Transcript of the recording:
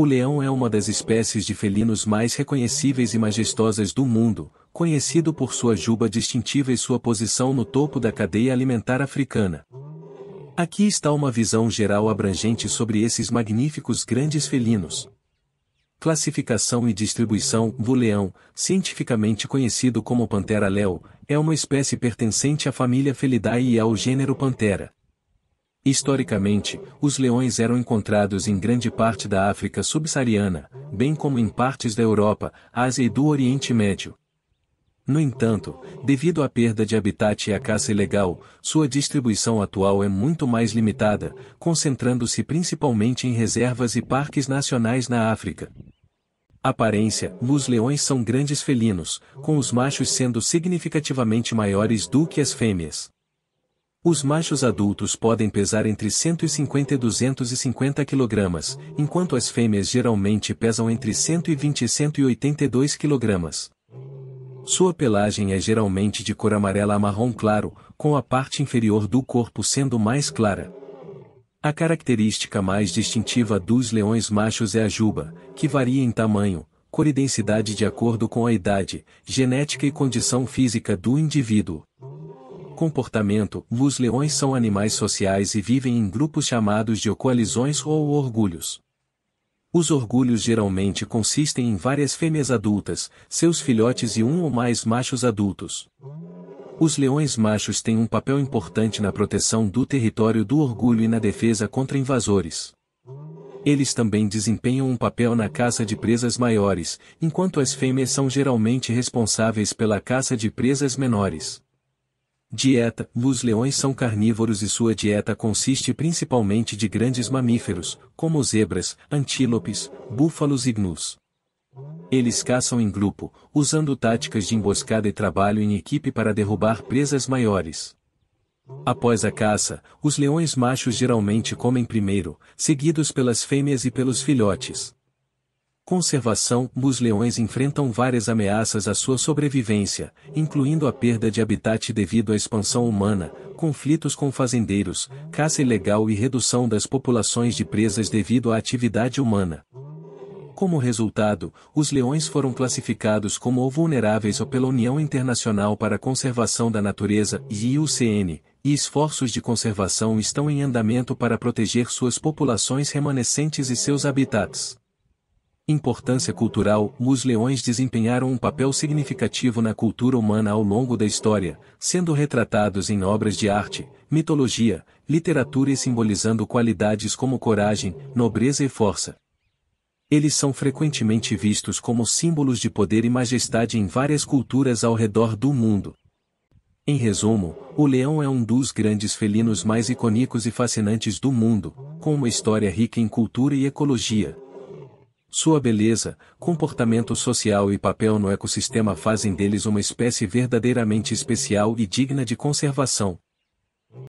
O leão é uma das espécies de felinos mais reconhecíveis e majestosas do mundo, conhecido por sua juba distintiva e sua posição no topo da cadeia alimentar africana. Aqui está uma visão geral abrangente sobre esses magníficos grandes felinos. Classificação e distribuição O leão, cientificamente conhecido como Pantera leo, é uma espécie pertencente à família Felidae e ao gênero Pantera. Historicamente, os leões eram encontrados em grande parte da África subsaariana, bem como em partes da Europa, Ásia e do Oriente Médio. No entanto, devido à perda de habitat e à caça ilegal, sua distribuição atual é muito mais limitada, concentrando-se principalmente em reservas e parques nacionais na África. Aparência: Os leões são grandes felinos, com os machos sendo significativamente maiores do que as fêmeas. Os machos adultos podem pesar entre 150 e 250 kg, enquanto as fêmeas geralmente pesam entre 120 e 182 kg. Sua pelagem é geralmente de cor amarela a marrom claro, com a parte inferior do corpo sendo mais clara. A característica mais distintiva dos leões machos é a juba, que varia em tamanho, cor e densidade de acordo com a idade, genética e condição física do indivíduo comportamento, os leões são animais sociais e vivem em grupos chamados de coalizões ou orgulhos. Os orgulhos geralmente consistem em várias fêmeas adultas, seus filhotes e um ou mais machos adultos. Os leões machos têm um papel importante na proteção do território do orgulho e na defesa contra invasores. Eles também desempenham um papel na caça de presas maiores, enquanto as fêmeas são geralmente responsáveis pela caça de presas menores. Dieta: Os leões são carnívoros e sua dieta consiste principalmente de grandes mamíferos, como zebras, antílopes, búfalos e gnus. Eles caçam em grupo, usando táticas de emboscada e trabalho em equipe para derrubar presas maiores. Após a caça, os leões machos geralmente comem primeiro, seguidos pelas fêmeas e pelos filhotes conservação, os leões enfrentam várias ameaças à sua sobrevivência, incluindo a perda de habitat devido à expansão humana, conflitos com fazendeiros, caça ilegal e redução das populações de presas devido à atividade humana. Como resultado, os leões foram classificados como vulneráveis pela União Internacional para a Conservação da Natureza (IUCN), e esforços de conservação estão em andamento para proteger suas populações remanescentes e seus habitats. Importância cultural: Os leões desempenharam um papel significativo na cultura humana ao longo da história, sendo retratados em obras de arte, mitologia, literatura e simbolizando qualidades como coragem, nobreza e força. Eles são frequentemente vistos como símbolos de poder e majestade em várias culturas ao redor do mundo. Em resumo, o leão é um dos grandes felinos mais icônicos e fascinantes do mundo, com uma história rica em cultura e ecologia, sua beleza, comportamento social e papel no ecossistema fazem deles uma espécie verdadeiramente especial e digna de conservação,